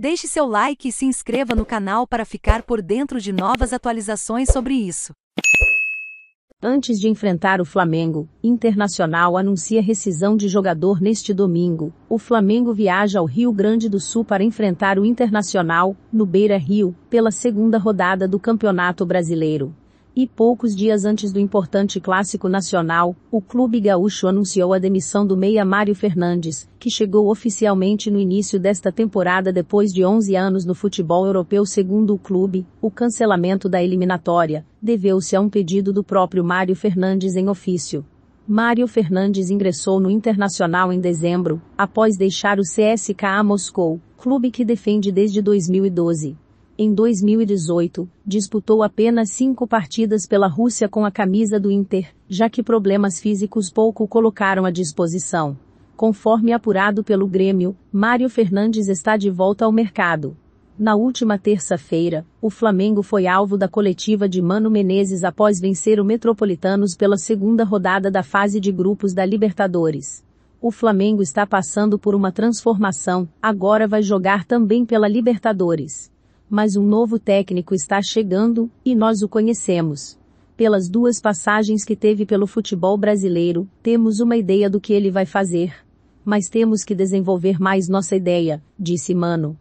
Deixe seu like e se inscreva no canal para ficar por dentro de novas atualizações sobre isso. Antes de enfrentar o Flamengo, Internacional anuncia rescisão de jogador neste domingo. O Flamengo viaja ao Rio Grande do Sul para enfrentar o Internacional, no Beira Rio, pela segunda rodada do Campeonato Brasileiro. E poucos dias antes do importante clássico nacional, o clube gaúcho anunciou a demissão do meia Mário Fernandes, que chegou oficialmente no início desta temporada depois de 11 anos no futebol europeu segundo o clube. O cancelamento da eliminatória deveu-se a um pedido do próprio Mário Fernandes em ofício. Mário Fernandes ingressou no Internacional em dezembro, após deixar o CSKA Moscou, clube que defende desde 2012 em 2018, disputou apenas cinco partidas pela Rússia com a camisa do Inter, já que problemas físicos pouco o colocaram à disposição. Conforme apurado pelo Grêmio, Mário Fernandes está de volta ao mercado. Na última terça-feira, o Flamengo foi alvo da coletiva de Mano Menezes após vencer o Metropolitanos pela segunda rodada da fase de grupos da Libertadores. O Flamengo está passando por uma transformação, agora vai jogar também pela Libertadores. Mas um novo técnico está chegando, e nós o conhecemos. Pelas duas passagens que teve pelo futebol brasileiro, temos uma ideia do que ele vai fazer. Mas temos que desenvolver mais nossa ideia, disse Mano.